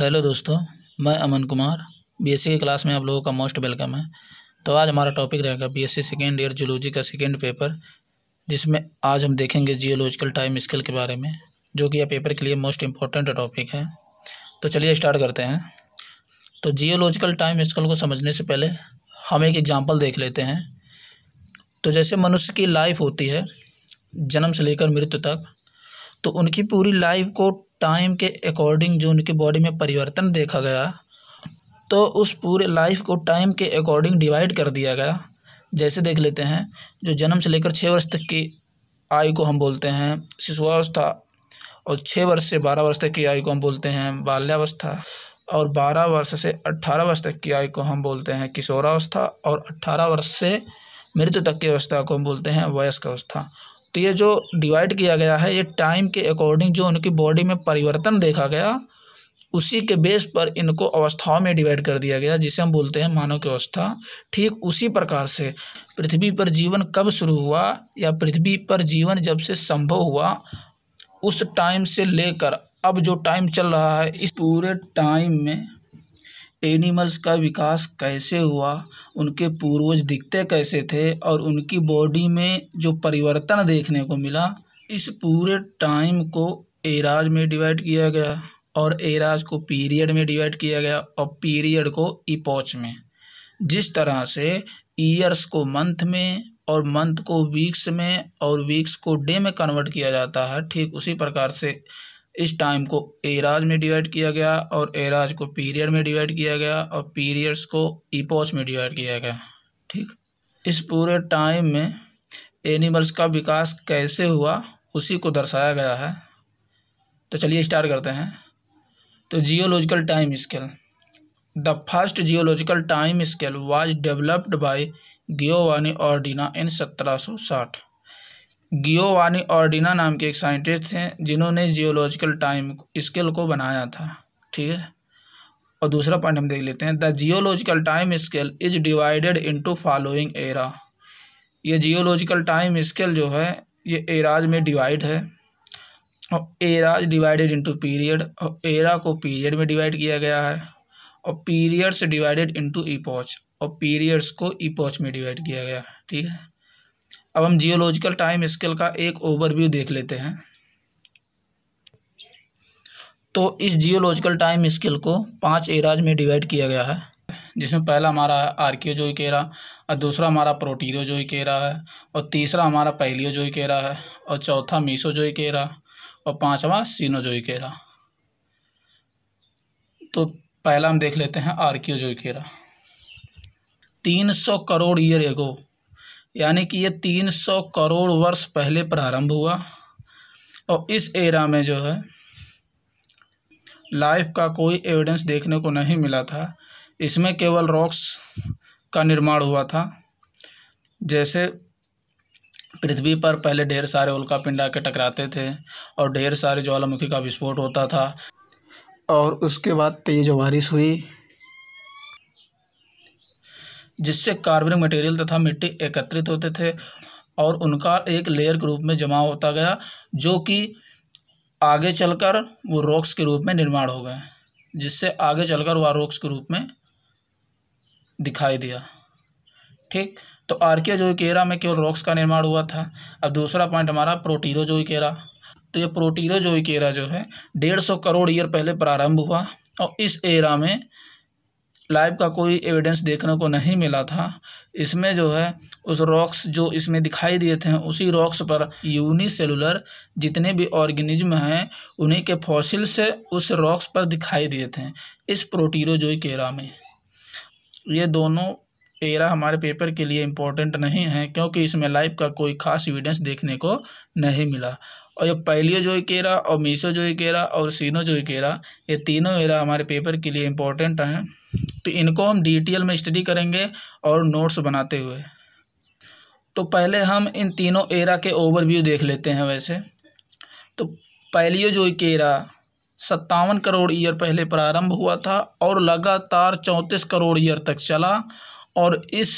hello दोस्तों मैं Aman Kumar BSc की क्लास में आप लोगों का मोस्ट वेलकम है तो आज हमारा टॉपिक रहेगा बीएससी सेकेंड ईयर जियोलॉजी का सेकेंड पेपर जिसमें आज हम देखेंगे जियोलॉजिकल टाइम स्केल के बारे में जो कि यह पेपर के लिए मोस्ट इम्पॉर्टेंट टॉपिक है तो चलिए स्टार्ट करते हैं तो जियोलॉजिकल टाइम स्केल को समझने से पहले हम एक एग्ज़ाम्पल देख लेते हैं तो जैसे मनुष्य की लाइफ होती है जन्म से लेकर मृत्यु तक तो उनकी पूरी लाइफ को टाइम के अकॉर्डिंग जो उनकी बॉडी में परिवर्तन देखा गया तो उस पूरे लाइफ को टाइम के अकॉर्डिंग डिवाइड कर दिया गया जैसे देख लेते हैं जो जन्म से लेकर छः वर्ष तक की आयु को हम बोलते हैं शिशुअवस्था और छः वर्ष से बारह वर्ष तक की आयु को हम बोलते हैं बाल्यावस्था और बारह वर्ष से अट्ठारह वर्ष तक की आयु को हम बोलते हैं किशोरावस्था और अट्ठारह वर्ष से मृत्यु तक की अवस्था को हम बोलते हैं वयस्क अवस्था तो ये जो डिवाइड किया गया है ये टाइम के अकॉर्डिंग जो उनकी बॉडी में परिवर्तन देखा गया उसी के बेस पर इनको अवस्थाओं में डिवाइड कर दिया गया जिसे हम बोलते हैं मानव की अवस्था ठीक उसी प्रकार से पृथ्वी पर जीवन कब शुरू हुआ या पृथ्वी पर जीवन जब से संभव हुआ उस टाइम से लेकर अब जो टाइम चल रहा है इस पूरे टाइम में एनिमल्स का विकास कैसे हुआ उनके पूर्वज दिखते कैसे थे और उनकी बॉडी में जो परिवर्तन देखने को मिला इस पूरे टाइम को एराज में डिवाइड किया गया और एराज को पीरियड में डिवाइड किया गया और पीरियड को इपोच में जिस तरह से ईयर्स को मंथ में और मंथ को वीक्स में और वीक्स को डे में कन्वर्ट किया जाता है ठीक उसी प्रकार से इस टाइम को एराज में डिवाइड किया गया और एराज को पीरियड में डिवाइड किया गया और पीरियड्स को ईपोस में डिवाइड किया गया ठीक इस पूरे टाइम में एनिमल्स का विकास कैसे हुआ उसी को दर्शाया गया है तो चलिए स्टार्ट करते हैं तो geological time scale the first geological time scale was developed by Giovanni Arduino in सत्रह सौ साठ गियोवानी ऑर्डिना नाम के एक साइंटिस्ट थे जिन्होंने जियोलॉजिकल टाइम स्केल को बनाया था ठीक है और दूसरा पॉइंट हम देख लेते हैं the geological time scale is divided into following era ये जियोलॉजिकल टाइम स्केल जो है ये एराज में डिवाइड है और एराज डिवाइडेड इंटू पीरियड और एरा को पीरियड में डिवाइड किया गया है और पीरियड्स डिवाइडेड इंटू ईपॉच और पीरियड्स को ईपॉच में डिवाइड किया गया ठीक है अब हम जियोलॉजिकल टाइम स्केल का एक ओवरव्यू देख लेते हैं तो इस जियोलॉजिकल टाइम स्केल को पांच एराज में डिवाइड किया गया है जिसमें पहला हमारा है आर्कियोजोइक एरा और दूसरा हमारा प्रोटीरोजोइक एरा है और तीसरा हमारा पैलियोजोइक एरा है और चौथा मीसोजोइक एरा और पांचवा सीनोजोइक एरा तो पहला हम देख लेते हैं आर्कियोजोइक एरा तीन सौ करोड़ ईयर एगो यानी कि ये तीन सौ करोड़ वर्ष पहले प्रारंभ हुआ और इस एरा में जो है लाइफ का कोई एविडेंस देखने को नहीं मिला था इसमें केवल रॉक्स का निर्माण हुआ था जैसे पृथ्वी पर पहले ढेर सारे उल्का पिंड आके टकराते थे और ढेर सारे ज्वालामुखी का विस्फोट होता था और उसके बाद तेज़ बारिश हुई जिससे कार्बनिक मटेरियल तथा मिट्टी एकत्रित होते थे और उनका एक लेयर के रूप में जमा होता गया जो कि आगे चलकर वो रॉक्स के रूप में निर्माण हो गए जिससे आगे चलकर वह रॉक्स के रूप में दिखाई दिया ठीक तो जो केरा में केवल रॉक्स का निर्माण हुआ था अब दूसरा पॉइंट हमारा जो केरा तो ये जो केरा जो है डेढ़ सौ करोड़ ईयर पहले प्रारंभ हुआ और इस एरा में लाइव का कोई एविडेंस देखने को नहीं मिला था इसमें जो है उस रॉक्स जो इसमें दिखाई दिए थे उसी रॉक्स पर यूनिसेलुलर जितने भी ऑर्गेनिज्म हैं उन्हीं के फॉसिल से उस रॉक्स पर दिखाई दिए थे इस प्रोटीरोजोई केरा में ये दोनों पेरा हमारे पेपर के लिए इम्पोर्टेंट नहीं है क्योंकि इसमें लाइफ का कोई खास एविडेंस देखने को नहीं मिला और ये पैलियो जो केरा और मीसो जो केरा और सीनो जो केरा ये तीनों एरा हमारे पेपर के लिए इम्पोर्टेंट हैं तो इनको हम डिटेल में स्टडी करेंगे और नोट्स बनाते हुए तो पहले हम इन तीनों एरा के ओवरव्यू देख लेते हैं वैसे तो पैलियो जो केरा सत्तावन करोड़ ईयर पहले प्रारंभ हुआ था और लगातार चौंतीस करोड़ ईयर तक चला और इस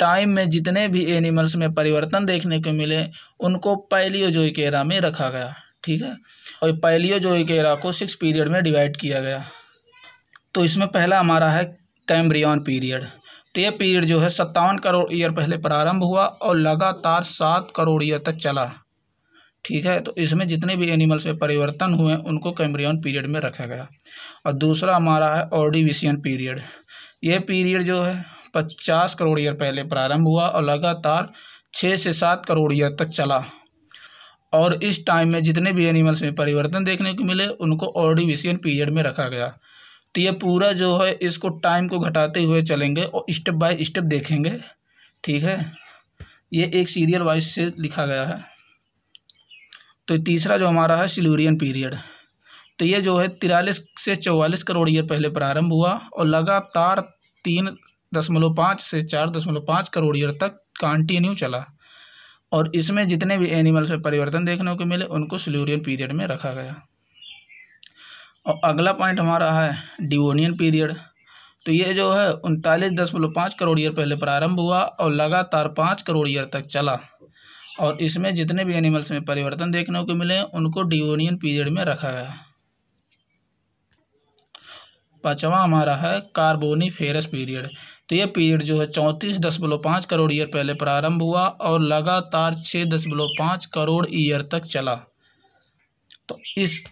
टाइम में जितने भी एनिमल्स में परिवर्तन देखने को मिले उनको पैलियोजोइक एरा में रखा गया ठीक है और पैलियोजोइक एरा को सिक्स पीरियड में डिवाइड किया गया तो इसमें पहला हमारा है कैम्ब्रियन पीरियड तो यह पीरियड जो है सत्तावन करोड़ ईयर पहले प्रारंभ हुआ और लगातार सात करोड़ ईयर तक चला ठीक है तो इसमें जितने भी एनिमल्स में परिवर्तन हुए उनको कैम्ब्रियन पीरियड में रखा गया और दूसरा हमारा है ऑर्डिविशियन पीरियड यह पीरियड जो है पचास करोड़ ईयर पहले प्रारंभ हुआ और लगातार छः से सात करोड़ ईयर तक चला और इस टाइम में जितने भी एनिमल्स में परिवर्तन देखने को मिले उनको ऑर्डिविशियन पीरियड में रखा गया तो ये पूरा जो है इसको टाइम को घटाते हुए चलेंगे और स्टेप बाय स्टेप देखेंगे ठीक है ये एक सीरियल वाइज से लिखा गया है तो तीसरा जो हमारा है सिलूरियन पीरियड तो ये जो है तिरालीस से चौवालीस करोड़ ये पहले प्रारंभ हुआ और लगातार तीन दशमलव पाँच से चार दशमलव पाँच करोड़ ईयर तक कंटिन्यू चला और इसमें जितने भी एनिमल्स में परिवर्तन देखने को मिले उनको सिल्यूरियन पीरियड में रखा गया और अगला पॉइंट हमारा है डिवोनियन पीरियड तो ये जो है उनतालीस दशमलव पाँच करोड़ ईयर पहले प्रारंभ हुआ और लगातार पाँच करोड़ ईयर तक चला और इसमें जितने भी एनिमल्स में परिवर्तन देखने को मिले उनको डिवोनियन पीरियड में रखा गया पाँचवा हमारा है फेरस पीरियड तो ये पीरियड जो है चौंतीस दशमलव पाँच करोड़ ईयर पहले प्रारंभ हुआ और लगातार छः दशमलव पाँच करोड़ ईयर तक चला तो इस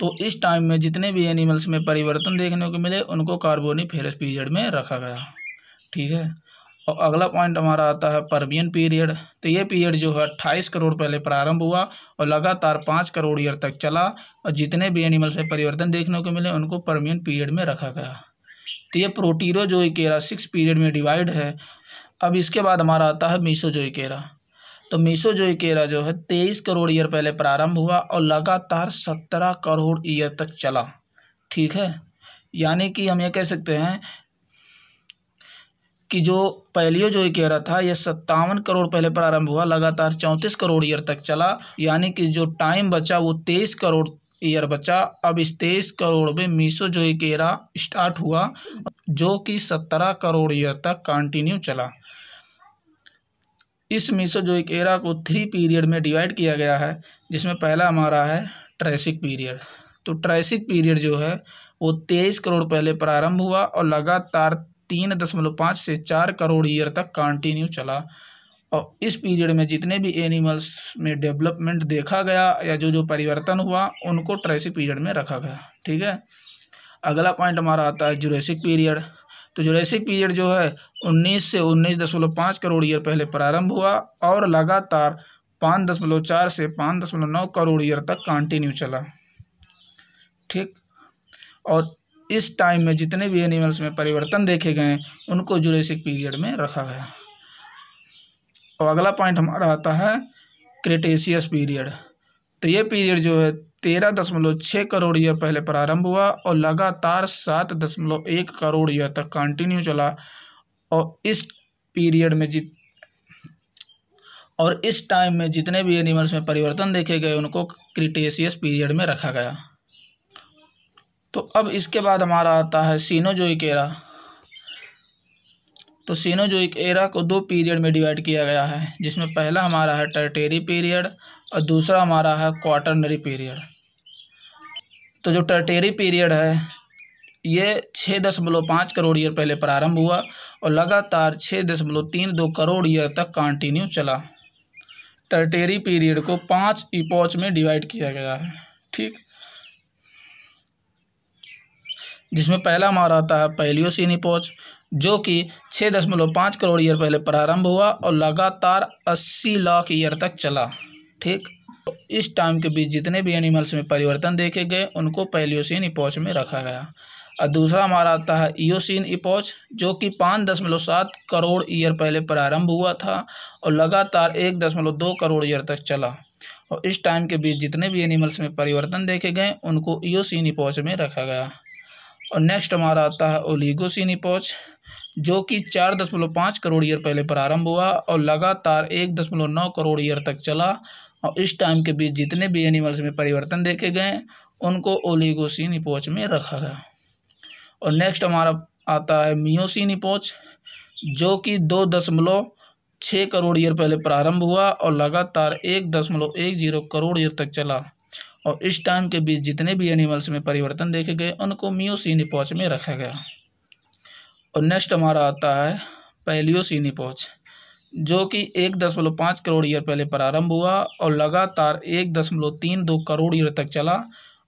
तो इस टाइम में जितने भी एनिमल्स में परिवर्तन देखने को मिले उनको फेरस पीरियड में रखा गया ठीक है और अगला पॉइंट हमारा आता है परमियन पीरियड तो ये पीरियड जो है अट्ठाईस करोड़ पहले प्रारंभ हुआ और लगातार पाँच करोड़ ईयर तक चला और जितने भी एनिमल्स में परिवर्तन देखने को मिले उनको परमियन पीरियड में रखा गया तो ये प्रोटीरो इकेरा सिक्स पीरियड में डिवाइड है अब इसके बाद हमारा आता है मीसो जो इकेरा तो मीसो इकेरा जो है तेईस करोड़ ईयर पहले प्रारंभ हुआ और लगातार सत्रह करोड़ ईयर तक चला ठीक है यानी कि हम ये कह सकते हैं कि जो पहलियो जो एक कह रहा था यह सत्तावन करोड़ पहले प्रारंभ हुआ लगातार चौंतीस करोड़ ईयर तक चला यानी कि जो टाइम बचा वो तेईस करोड़ ईयर बचा अब इस तेईस करोड़ में मीसो जो एक एरा स्टार्ट हुआ जो कि सत्रह करोड़ ईयर तक कंटिन्यू चला इस मीसो जो एक एरा को थ्री पीरियड में डिवाइड किया गया है जिसमें पहला हमारा है ट्रैसिक पीरियड तो ट्रैसिक पीरियड जो है वो तेईस करोड़ पहले प्रारंभ हुआ और लगातार तीन दशमलव पाँच से चार करोड़ ईयर तक कंटिन्यू चला और इस पीरियड में जितने भी एनिमल्स में डेवलपमेंट देखा गया या जो जो परिवर्तन हुआ उनको ट्रेसिक पीरियड में रखा गया ठीक है अगला पॉइंट हमारा आता है जुरेसिक पीरियड तो जुरेसिक पीरियड जो है 19 से उन्नीस दशमलव पाँच करोड़ ईयर पहले प्रारंभ हुआ और लगातार पाँच दशमलव चार से पाँच दशमलव नौ करोड़ ईयर तक कंटिन्यू चला ठीक और इस टाइम में जितने भी एनिमल्स में परिवर्तन देखे गए उनको जुरेसिक पीरियड में रखा गया और तो अगला पॉइंट हमारा आता है क्रिटेशियस पीरियड तो ये पीरियड जो है तेरह दशमलव छः करोड़ ईयर पहले प्रारंभ हुआ और लगातार सात दशमलव एक करोड़ ईयर तक कंटिन्यू चला और इस पीरियड में जित और इस टाइम में जितने भी एनिमल्स में परिवर्तन देखे गए उनको क्रिटेशियस पीरियड में रखा गया तो अब इसके बाद हमारा आता है सीनोजोइक एरा तो सीनोजोइक एरा को दो पीरियड में डिवाइड किया गया है जिसमें पहला हमारा है टर्टेरी पीरियड और दूसरा हमारा है क्वाटरनरी पीरियड तो जो टर्टेरी पीरियड है ये छः दशमलव पाँच करोड़ ईयर पहले प्रारंभ हुआ और लगातार छः दशमलव तीन दो करोड़ ईयर तक कंटिन्यू चला टर्टेरी पीरियड को पाँच इपोच में डिवाइड किया गया है ठीक जिसमें पहला मार आता है पोच जो कि छः दशमलव पाँच करोड़ ईयर पहले प्रारंभ हुआ और लगातार अस्सी लाख ईयर तक चला ठीक इस टाइम के बीच जितने भी एनिमल्स में परिवर्तन देखे गए उनको पैलियोसिन इपोच में रखा गया और दूसरा हमारा आता है ईओसिन इपोच जो कि पाँच दशमलव सात करोड़ ईयर पहले प्रारंभ हुआ था और लगातार एक दशमलव दो करोड़ ईयर तक चला और इस टाइम के बीच जितने भी एनिमल्स में परिवर्तन देखे गए उनको ईओसिन इपोच में रखा गया और नेक्स्ट हमारा आता है पोच जो कि चार दशमलव पाँच करोड़ ईयर पहले प्रारंभ हुआ और लगातार एक दशमलव नौ करोड़ ईयर तक चला और इस टाइम के बीच जितने भी एनिमल्स में परिवर्तन देखे गए उनको पोच में रखा गया और नेक्स्ट हमारा आता है मियोसिनीपोच जो कि दो दशमलव छः करोड़ ईयर पहले प्रारंभ हुआ और लगातार एक दशमलव एक जीरो करोड़ ईयर तक चला और इस टाइम के बीच जितने भी एनिमल्स में परिवर्तन देखे गए उनको मियोसिनी पॉच में रखा गया और नेक्स्ट हमारा आता है पैलियोसिन पॉच जो कि एक दशमलव पाँच करोड़ ईयर पहले प्रारंभ हुआ और लगातार एक दशमलव तीन दो करोड़ ईयर तक चला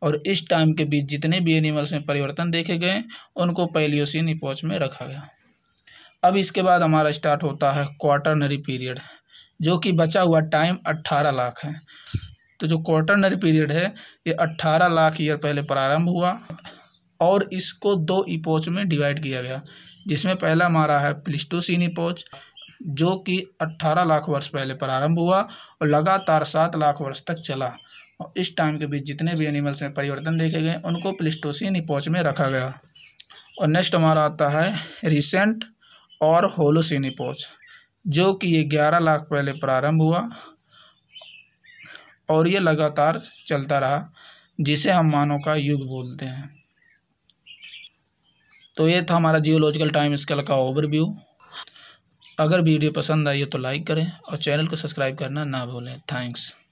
और इस टाइम के बीच जितने भी एनिमल्स में परिवर्तन देखे गए उनको पैलियोसिन पोच में रखा गया अब इसके बाद हमारा स्टार्ट होता है क्वार्टरनरी पीरियड जो कि बचा हुआ टाइम अट्ठारह लाख है तो जो क्वार्टरनरी पीरियड है ये अट्ठारह लाख ईयर पहले प्रारंभ हुआ और इसको दो इपोच में डिवाइड किया गया जिसमें पहला हमारा है प्लिस्टोसिन इपोच जो कि 18 लाख वर्ष पहले प्रारंभ हुआ और लगातार सात लाख वर्ष तक चला और इस टाइम के बीच जितने भी एनिमल्स में परिवर्तन देखे गए उनको प्लिस्टोसिन इपोच में रखा गया और नेक्स्ट हमारा आता है रिसेंट और होलोसिन इपोच जो कि ये ग्यारह लाख पहले प्रारंभ हुआ और ये लगातार चलता रहा जिसे हम मानव का युग बोलते हैं तो ये था हमारा जियोलॉजिकल टाइम स्केल का ओवरव्यू अगर वीडियो पसंद आई तो लाइक करें और चैनल को सब्सक्राइब करना ना भूलें थैंक्स